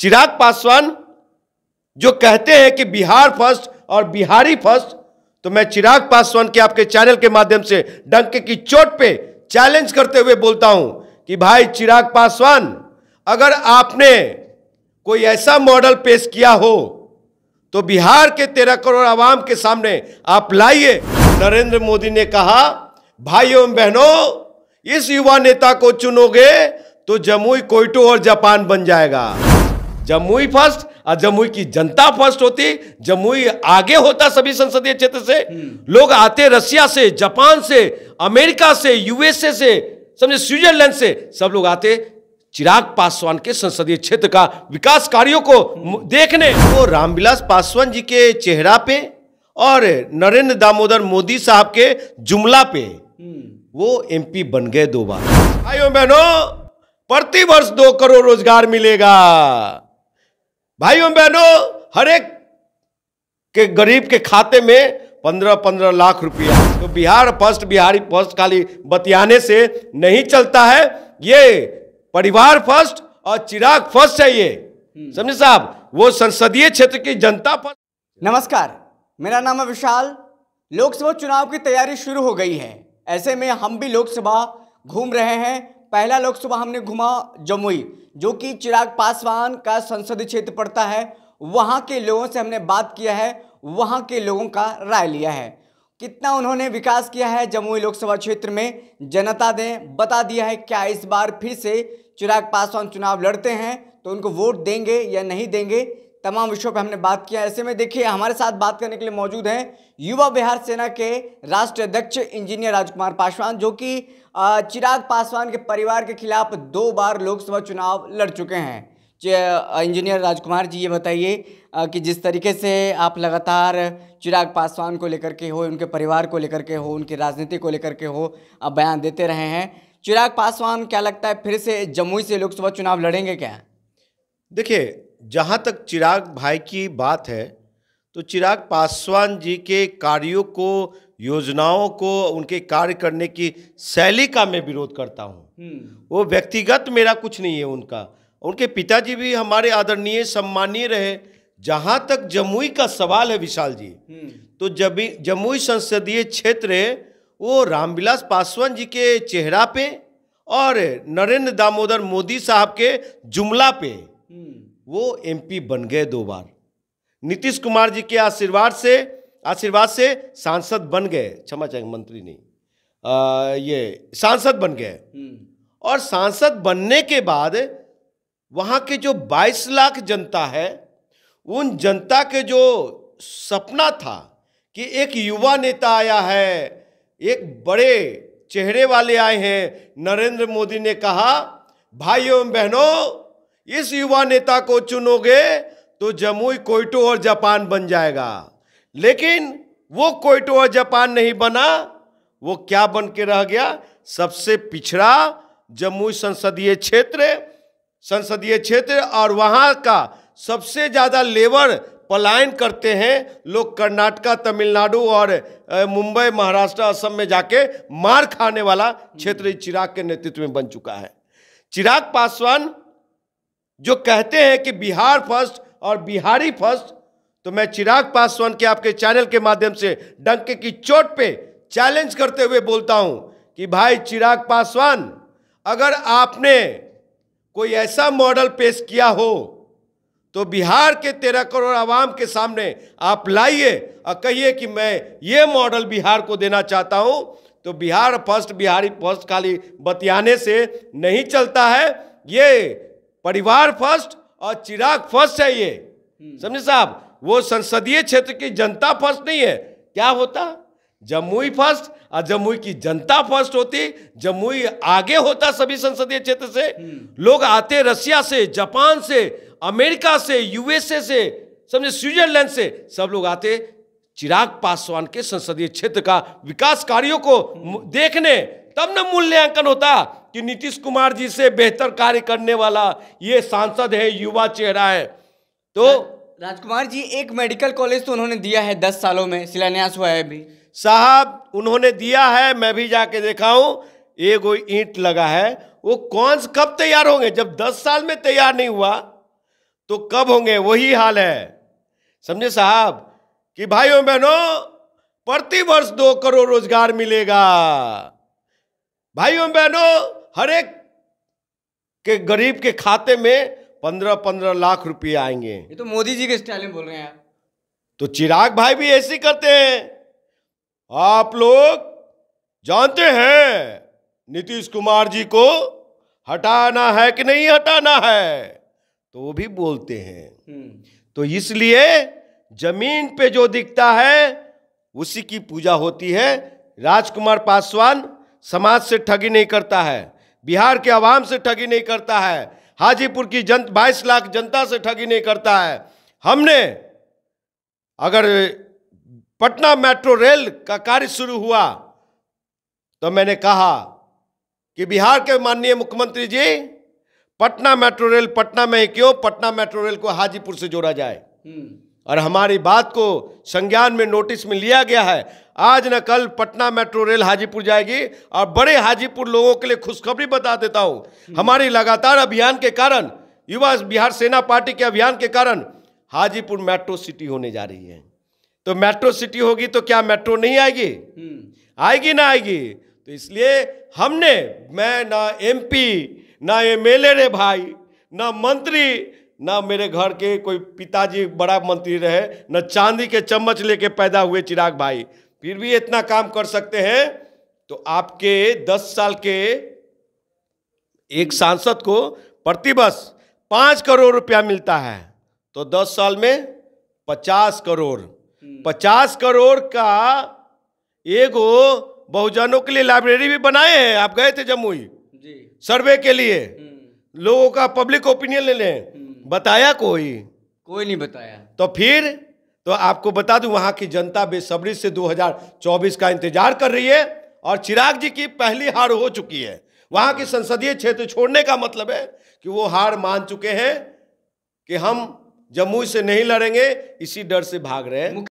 चिराग पासवान जो कहते हैं कि बिहार फर्स्ट और बिहारी फर्स्ट तो मैं चिराग पासवान के आपके चैनल के माध्यम से डंके की चोट पे चैलेंज करते हुए बोलता हूं कि भाई चिराग पासवान अगर आपने कोई ऐसा मॉडल पेश किया हो तो बिहार के तेरह करोड़ आवाम के सामने आप लाइए नरेंद्र मोदी ने कहा भाइयों बहनों इस युवा नेता को चुनोगे तो जमुई कोयटो और जापान बन जाएगा जमुई फर्स्ट और जमुई की जनता फर्स्ट होती जमुई आगे होता सभी संसदीय क्षेत्र से हम्म। लोग आते रसिया से जापान से अमेरिका से यूएसए से समझे स्विट्जरलैंड से सब लोग आते चिराग पासवान के संसदीय क्षेत्र का विकास कार्यों को देखने वो रामविलास पासवान जी के चेहरा पे और नरेंद्र दामोदर मोदी साहब के जुमला पे हम्म। वो एमपी बन गए दो बार भाइयों बहनों प्रति वर्ष दो करोड़ रोजगार मिलेगा भाइयों बहनों हर एक के गरीब के खाते में पंद्रह पंद्रह लाख रुपया तो बिहार फर्स्ट बिहारी फर्स्ट खाली बतियाने से नहीं चलता है ये परिवार फर्स्ट और चिराग फर्स्ट है ये हम्म। समझे साहब वो संसदीय क्षेत्र की जनता फर्स्ट नमस्कार मेरा नाम है विशाल लोकसभा चुनाव की तैयारी शुरू हो गई है ऐसे में हम भी लोकसभा घूम रहे हैं पहला लोकसभा हमने घुमा जमुई जो कि चिराग पासवान का संसदीय क्षेत्र पड़ता है वहाँ के लोगों से हमने बात किया है वहाँ के लोगों का राय लिया है कितना उन्होंने विकास किया है जमुई लोकसभा क्षेत्र में जनता ने बता दिया है क्या इस बार फिर से चिराग पासवान चुनाव लड़ते हैं तो उनको वोट देंगे या नहीं देंगे तमाम विषयों पर हमने बात किया ऐसे में देखिए हमारे साथ बात करने के लिए मौजूद हैं युवा बिहार सेना के राष्ट्रीय अध्यक्ष इंजीनियर राजकुमार पासवान जो कि चिराग पासवान के परिवार के खिलाफ दो बार लोकसभा चुनाव लड़ चुके हैं इंजीनियर राजकुमार जी ये बताइए कि जिस तरीके से आप लगातार चिराग पासवान को लेकर के हो उनके परिवार को लेकर के हो उनकी राजनीति को लेकर के हो आप बयान देते रहे हैं चिराग पासवान क्या लगता है फिर से जमुई से लोकसभा चुनाव लड़ेंगे क्या देखिए जहाँ तक चिराग भाई की बात है तो चिराग पासवान जी के कार्यों को योजनाओं को उनके कार्य करने की शैली का मैं विरोध करता हूँ हम्म। वो व्यक्तिगत मेरा कुछ नहीं है उनका उनके पिताजी भी हमारे आदरणीय सम्मानीय रहे जहाँ तक जमुई का सवाल है विशाल जी हम्म। तो जब जमुई संसदीय क्षेत्र वो रामविलास पासवान जी के चेहरा पे और नरेंद्र दामोदर मोदी साहब के जुमला पे वो एमपी बन गए दो बार नीतीश कुमार जी के आशीर्वाद से आशीर्वाद से सांसद बन गए क्षमा चाहेंगे मंत्री नहीं आ, ये सांसद बन गए हम्म। और सांसद बनने के बाद वहाँ के जो 22 लाख जनता है उन जनता के जो सपना था कि एक युवा नेता आया है एक बड़े चेहरे वाले आए हैं नरेंद्र मोदी ने कहा भाइयों बहनों इस युवा नेता को चुनोगे तो जमुई कोयटो और जापान बन जाएगा लेकिन वो कोयटो और जापान नहीं बना वो क्या बन के रह गया सबसे पिछड़ा जमुई संसदीय क्षेत्र संसदीय क्षेत्र और वहाँ का सबसे ज़्यादा लेबर पलायन करते हैं लोग कर्नाटका तमिलनाडु और मुंबई महाराष्ट्र असम में जाके मार खाने वाला क्षेत्र चिराग के नेतृत्व में बन चुका है चिराग पासवान जो कहते हैं कि बिहार फर्स्ट और बिहारी फर्स्ट तो मैं चिराग पासवान के आपके चैनल के माध्यम से डंके की चोट पे चैलेंज करते हुए बोलता हूं कि भाई चिराग पासवान अगर आपने कोई ऐसा मॉडल पेश किया हो तो बिहार के तेरह करोड़ आवाम के सामने आप लाइए और कहिए कि मैं ये मॉडल बिहार को देना चाहता हूँ तो बिहार फर्स्ट बिहारी फर्स्ट खाली बतियाने से नहीं चलता है ये परिवार फर्स्ट और चिराग फर्स्ट है ये हम्म। समझे साहब वो संसदीय क्षेत्र की जनता फर्स्ट नहीं है क्या होता जमुई फर्स्ट और जमुई की जनता फर्स्ट होती जमुई आगे होता सभी संसदीय क्षेत्र से हम्म। लोग आते रशिया से जापान से अमेरिका से यूएसए से समझे स्विट्जरलैंड से सब लोग आते चिराग पासवान के संसदीय क्षेत्र का विकास कार्यों को हम्म। देखने तब न मूल्यांकन होता कि नीतीश कुमार जी से बेहतर कार्य करने वाला ये सांसद है युवा चेहरा है तो राजकुमार जी एक मेडिकल कॉलेज तो उन्होंने दिया है दस सालों में शिलान्यास हुआ है अभी साहब उन्होंने दिया है मैं भी जाके देखा हूँ ये ईंट लगा है वो कौन कब तैयार होंगे जब दस साल में तैयार नहीं हुआ तो कब होंगे वही हाल है समझे साहब कि भाइयों बहनों प्रति वर्ष दो करोड़ रोजगार मिलेगा भाइयों बहनों हर एक के गरीब के खाते में पंद्रह पंद्रह लाख रुपये आएंगे ये तो मोदी जी के स्टाइल में बोल रहे हैं तो चिराग भाई भी ऐसे करते हैं आप लोग जानते हैं नीतीश कुमार जी को हटाना है कि नहीं हटाना है तो वो भी बोलते हैं हम्म। तो इसलिए जमीन पे जो दिखता है उसी की पूजा होती है राजकुमार पासवान समाज से ठगी नहीं करता है बिहार के आवाम से ठगी नहीं करता है हाजीपुर की जन बाईस लाख जनता से ठगी नहीं करता है हमने अगर पटना मेट्रो रेल का कार्य शुरू हुआ तो मैंने कहा कि बिहार के माननीय मुख्यमंत्री जी पटना मेट्रो रेल पटना में ही क्यों पटना मेट्रो रेल को हाजीपुर से जोड़ा जाए हम्म। और हमारी बात को संज्ञान में नोटिस में लिया गया है आज न कल पटना मेट्रो रेल हाजीपुर जाएगी और बड़े हाजीपुर लोगों के लिए खुशखबरी बता देता हूँ हमारी लगातार अभियान के कारण युवा बिहार सेना पार्टी के अभियान के कारण हाजीपुर मेट्रो सिटी होने जा रही है तो मेट्रो सिटी होगी तो क्या मेट्रो नहीं आएगी हम्म। आएगी ना आएगी तो इसलिए हमने मैं ना एमपी ना एमएलए रे भाई ना मंत्री ना मेरे घर के कोई पिताजी बड़ा मंत्री रहे न चांदी के चम्मच लेके पैदा हुए चिराग भाई फिर भी इतना काम कर सकते हैं तो आपके दस साल के एक सांसद को प्रतिवर्ष पाँच करोड़ रुपया मिलता है तो दस साल में पचास करोड़ हम्म। पचास करोड़ का एगो बहुजनों के लिए लाइब्रेरी भी बनाए हैं आप गए थे जमुई सर्वे के लिए हम्म। लोगों का पब्लिक ओपिनियन ले लें हम्म। बताया कोई कोई नहीं बताया तो फिर तो आपको बता दूं वहां की जनता बेसब्री से 2024 का इंतजार कर रही है और चिराग जी की पहली हार हो चुकी है वहां के संसदीय क्षेत्र छोड़ने का मतलब है कि वो हार मान चुके हैं कि हम जम्मू से नहीं लड़ेंगे इसी डर से भाग रहे हैं